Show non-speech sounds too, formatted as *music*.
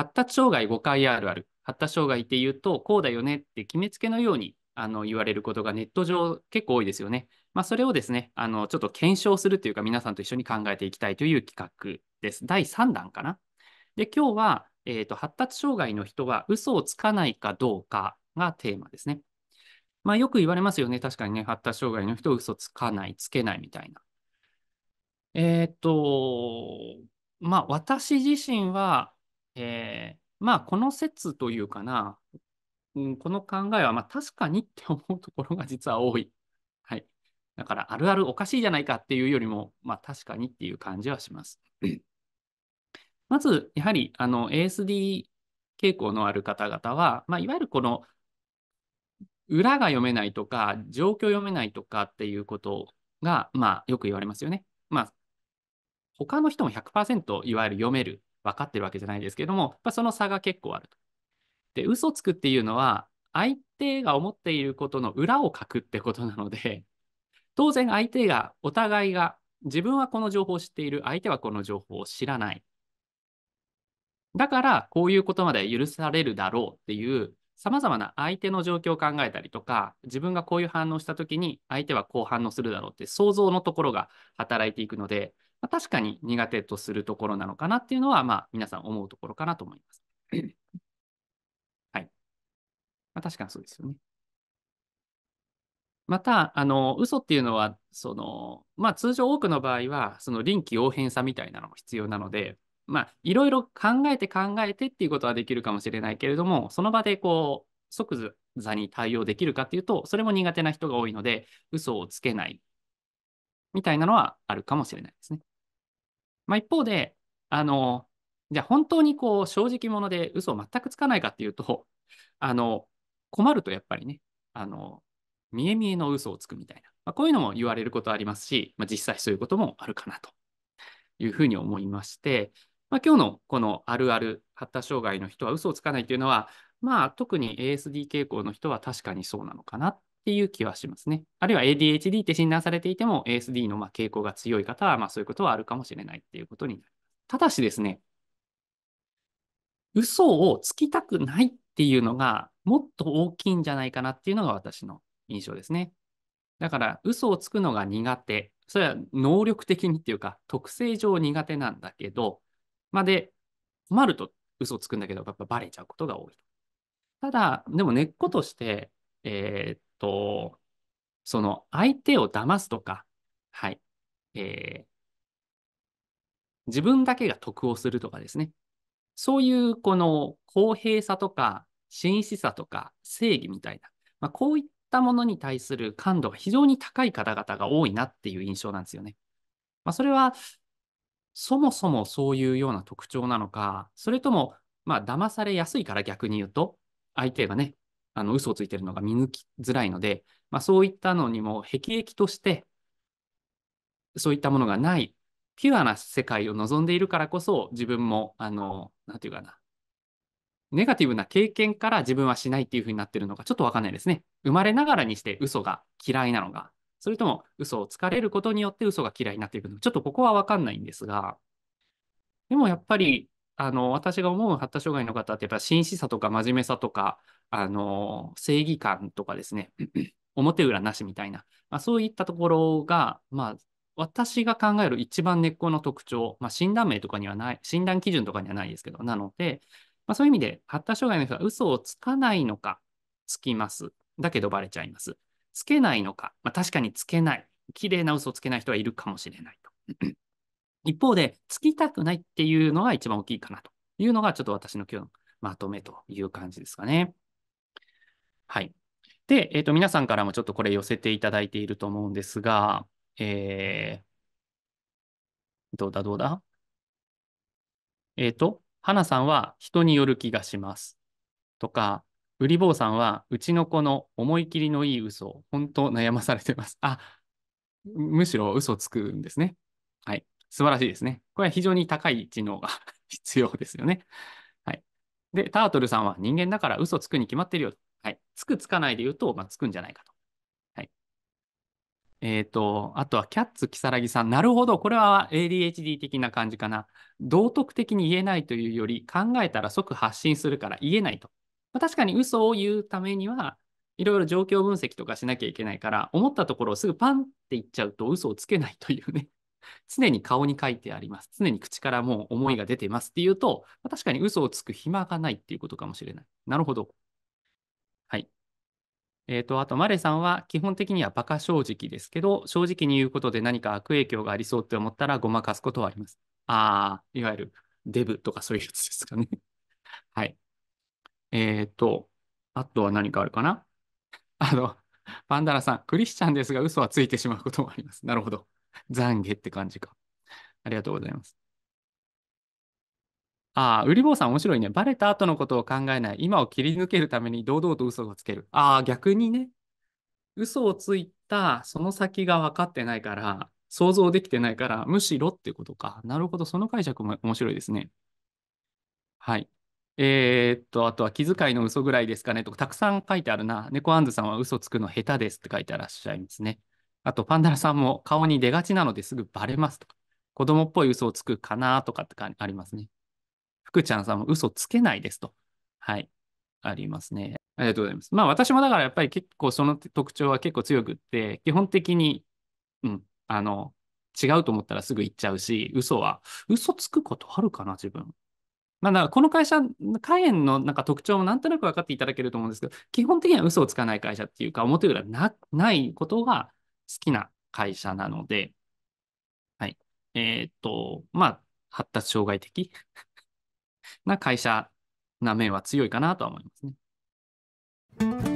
発達障害5回あるある、発達障害って言うと、こうだよねって決めつけのようにあの言われることがネット上結構多いですよね。まあ、それをですね、あのちょっと検証するというか、皆さんと一緒に考えていきたいという企画です。第3弾かな。で、今日は、えーと、と発達障害の人は嘘をつかないかどうかがテーマですね。まあ、よく言われますよね。確かにね、発達障害の人、嘘つかない、つけないみたいな。えっ、ー、と、まあ、私自身は、えー、まあこの説というかな、うん、この考えはまあ確かにって思うところが実は多い。はい。だからあるあるおかしいじゃないかっていうよりも、まあ確かにっていう感じはします。*clears throat* まず、やはりあの ASD 傾向のある方々は、まあ、いわゆるこの裏が読めないとか、状況読めないとかっていうことが、まあ、よく言われますよね。まあ、他の人も100%いわゆる読める分かってるわけじゃないですけども、まその差が結構あると。で、嘘つくっていうのは、相手が思っていることの裏を書くってことなので、当然相手が、お互いが、自分はこの情報を知っている、相手はこの情報を知らない。だから、こういうことまで許されるだろうっていう、さまざまな相手の状況を考えたりとか、自分がこういう反応したときに、相手はこう反応するだろうって想像のところが働いていくので、まあ、確かに苦手とするところなのかなっていうのは、まあ、皆さん思うところかなと思います。*clears throat* はい。まあ、確かにそうですよね。また、あの、嘘っていうのは、その、まあ、通常多くの場合は、その臨機応変さみたいなのも必要なので、まあ、いろいろ考えて考えてっていうことはできるかもしれないけれども、その場でこう、即座に対応できるかっていうと、それも苦手な人が多いので、嘘をつけないみたいなのはあるかもしれないですね。まあ、一方で、あの、じゃあ本当にこう正直者で嘘を全くつかないかっていうと、*laughs* あの、困るとやっぱりね、あの、見え見えの嘘をつくみたいな、まあ、こういうのも言われることありますし、まあ、実際そういうこともあるかなというふうに思いまして、まあ、今日のこのあるある発達障害の人は嘘をつかないというのは、まあ、特に ASD 傾向の人は確かにそうなのかなっていう気はしますね。あるいは ADHD って診断されていても ASD のま傾向が強い方は、まそういうことはあるかもしれないっていうことになります。ただしですね、嘘をつきたくないっていうのがもっと大きいんじゃないかなっていうのが私の印象ですね。だから嘘をつくのが苦手。それは能力的にっていうか特性上苦手なんだけど、まで、困ると嘘をつくんだけど、やっぱバレちゃうことが多い。ただ、でも根っことして、えー、と、その相手を騙すとか、はい、えー、自分だけが得をするとかですね。そういうこの公平さとか、真摯さとか、正義みたいな、まあ、こういったものに対する感度が非常に高い方々が多いなっていう印象なんですよね。まあ、それは、そもそもそういうような特徴なのか、それとも、まあ、騙されやすいから逆に言うと、相手がね、あの嘘をついてるのが見抜きづらいので、まあ、そういったのにも辟易としてそういったものがないピュアな世界を望んでいるからこそ自分もあの何て言うかなネガティブな経験から自分はしないっていうふうになってるのかちょっとわかんないですね。生まれながらにして嘘が嫌いなのか、それとも嘘をつかれることによって嘘が嫌いになっていくのか、ちょっとここはわかんないんですが、でもやっぱりあの私が思う発達障害の方ってやっぱ真摯さとか真面目さとかあの、正義感とかですね、*clears throat* 表裏なしみたいな、まあ、そういったところが、まあ、私が考える一番根っこの特徴、まあ、診断名とかにはない、診断基準とかにはないですけど、なので、まあ、そういう意味で、発達障害の人は嘘をつかないのか、つきます。だけどバレちゃいます。つけないのか、まあ、確かにつけない。綺麗な嘘をつけない人はいるかもしれないと。*clears throat* 一方で、つきたくないっていうのが一番大きいかなというのが、ちょっと私の今日のまとめという感じですかね。はい。で、えっ、ー、と、皆さんからもちょっとこれ寄せていただいていると思うんですが、えー、どうだどうだえっ、ー、と、花さんは人による気がします。とか、うり坊さんは、うちの子の思い切りのいい嘘、本当悩まされてます。あ、むしろ嘘つくんですね。はい。素晴らしいですね。これは非常に高い知能が必要ですよね。はい。で、タートルさんは人間だから嘘つくに決まってるよ。はい。つくつかないで言うと、まあ、つくんじゃないかと。はい。えっ、ー、と、あとは、キャッツ、キサラギさん。なるほど。これは ADHD 的な感じかな。道徳的に言えないというより、考えたら即発信するから言えないと。まあ、確かに嘘を言うためには、いろいろ状況分析とかしなきゃいけないから、思ったところをすぐパンって言っちゃうと嘘をつけないというね。*laughs* 常に顔に書いてあります。常に口からもう思いが出てますっていうと、確かに嘘をつく暇がないっていうことかもしれない。なるほど。えっ、ー、と、あと、マレさんは基本的にはバカ正直ですけど、正直に言うことで何か悪影響がありそうって思ったらごまかすことはあります。ああ、いわゆるデブとかそういうやつですかね。*laughs* はい。えっ、ー、と、あとは何かあるかな *laughs* あの、パンダラさん、クリスチャンですが嘘はついてしまうこともあります。なるほど。懺悔って感じか。ありがとうございます。ああ、売り坊さん面白いね。バレた後のことを考えない。今を切り抜けるために堂々と嘘をつける。ああ、逆にね。嘘をついた、その先が分かってないから、想像できてないから、むしろってことか。なるほど。その解釈も面白いですね。はい。えー、っと、あとは気遣いの嘘ぐらいですかねとか、たくさん書いてあるな。猫アンズさんは嘘つくの下手ですって書いてらっしゃいますね。あと、パンダラさんも顔に出がちなのですぐバレますとか、子供っぽい嘘をつくかなとかってありますね。福ちゃんさんも嘘つけないですと。はい。ありますね。ありがとうございます。まあ私もだからやっぱり結構その特徴は結構強くって、基本的に、うん、あの、違うと思ったらすぐ言っちゃうし、嘘は、嘘つくことあるかな、自分。まあ、だからこの会社、カエンのなんか特徴もなんとなく分かっていただけると思うんですけど、基本的には嘘をつかない会社っていうか、表裏なないことが好きな会社なので、はい。えっ、ー、と、まあ、発達障害的な会社な面は強いかなとは思いますね。